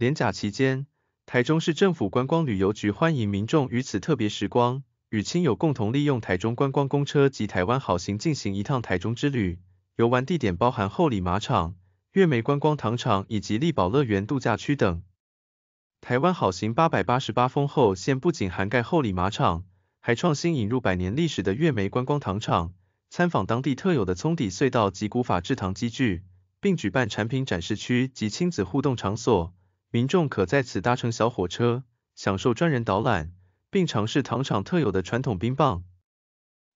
连假期间，台中市政府观光旅游局欢迎民众于此特别时光，与亲友共同利用台中观光公车及台湾好行进行一趟台中之旅。游玩地点包含后里马场、月梅观光糖厂以及力宝乐园度假区等。台湾好行888峰后线不仅涵盖后里马场，还创新引入百年历史的月梅观光糖厂，参访当地特有的葱底隧道及古法制糖机具，并举办产品展示区及亲子互动场所。民众可在此搭乘小火车，享受专人导览，并尝试糖厂特有的传统冰棒。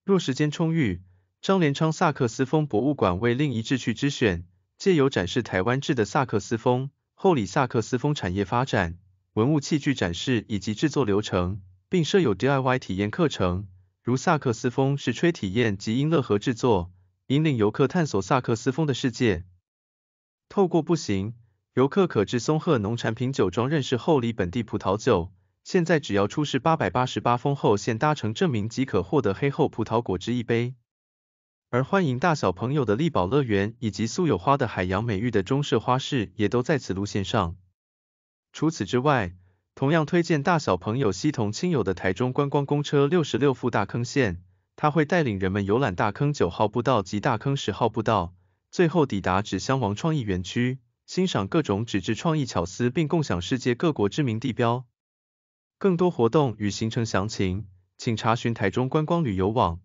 若时间充裕，张连昌萨克斯风博物馆为另一志趣之选，借由展示台湾制的萨克斯风、后里萨克斯风产业发展、文物器具展示以及制作流程，并设有 DIY 体验课程，如萨克斯风是吹体验及音乐盒制作，引领游客探索萨克斯风的世界。透过步行。游客可至松鹤农产品酒庄认识厚里本地葡萄酒，现在只要出示八百八十八封后现搭乘证明即可获得黑厚葡萄果汁一杯。而欢迎大小朋友的力宝乐园以及素有花的海洋美誉的中社花市也都在此路线上。除此之外，同样推荐大小朋友一同亲友的台中观光公车六十六副大坑线，它会带领人们游览大坑九号步道及大坑十号步道，最后抵达纸箱王创意园区。欣赏各种纸质创意巧思，并共享世界各国知名地标。更多活动与行程详情，请查询台中观光旅游网。